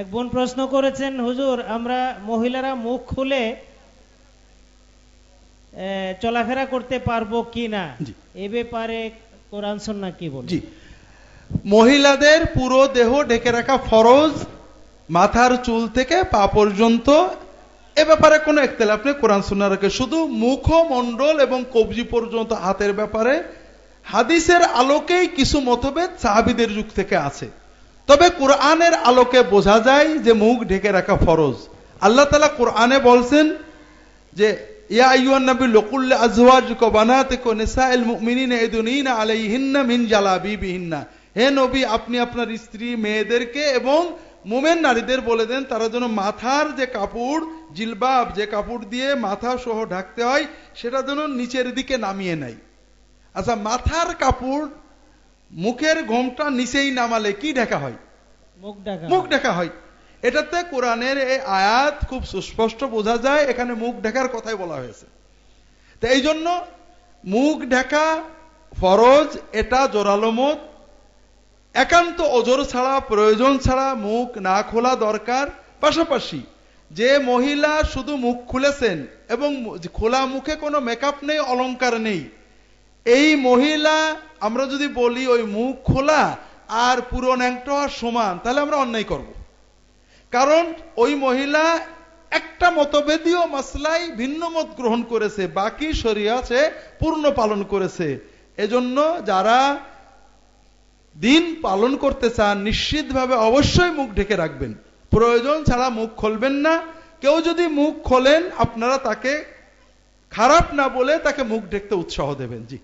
এক বোন প্রশ্ন করেছেন হুজুর আমরা মহিলারা মুখ খুলে চলাফেরা করতে পারবো কি না এ ব্যাপারে কোরআন সন্না কি বল মহিলাদের পুরো দেহ ঢেকে রাখা ফরজ মাথার চুল থেকে পা পর্যন্ত এ ব্যাপারে কোনো একতেলাপ আপনি কোরআন সুন্না রাখে শুধু মণ্ডল এবং কবজি পর্যন্ত হাতের ব্যাপারে হাদিসের আলোকেই কিছু মতভেদ সাহাবিদের যুগ থেকে আছে তবে কোরআনের আলোকে বোঝা যায় যে মুখ ঢেকে রাখা ফরজ আল্লাহ তালা কোরআনে বলছেন যে আপনি আপনার স্ত্রী মেয়েদেরকে এবং মোমেন নারীদের বলে দেন তারা যেন মাথার যে কাপড় জিলবাব যে কাপড় দিয়ে মাথা সহ ঢাকতে হয় সেটা যেন নিচের দিকে নামিয়ে নেয় আচ্ছা মাথার কাপড় মুখের ঘোমটা নিচেই নামালে কি দেখা হয় মুখ দেখা হয় এটাতে কোরআনের এই আয়াত খুব সুস্পষ্ট বোঝা যায় এখানে মুখ ঢাকার কথাই বলা হয়েছে তো এই জন্য মুখ ঢাকা ফরজ এটা জোরালো মত একান্ত অজর ছাড়া প্রয়োজন ছাড়া মুখ না খোলা দরকার পাশাপাশি যে মহিলা শুধু মুখ খুলেছেন এবং খোলা মুখে কোনো মেকআপ নেই অলঙ্কার নেই এই মহিলা আমরা যদি বলি ওই মুখ খোলা আর পুরো ন্যাংটা সমান তাহলে আমরা অন্যায় করব। কারণ ওই মহিলা একটা মতভেদীয় মাসলাই ভিন্ন মত গ্রহণ করেছে বাকি শরিয়া সে পূর্ণ পালন করেছে এজন্য যারা দিন পালন করতে চান নিশ্চিতভাবে অবশ্যই মুখ ঢেকে রাখবেন প্রয়োজন ছাড়া মুখ খুলবেন না কেউ যদি মুখ খোলেন আপনারা তাকে খারাপ না বলে তাকে মুখ ঢেকতে উৎসাহ দেবেন জি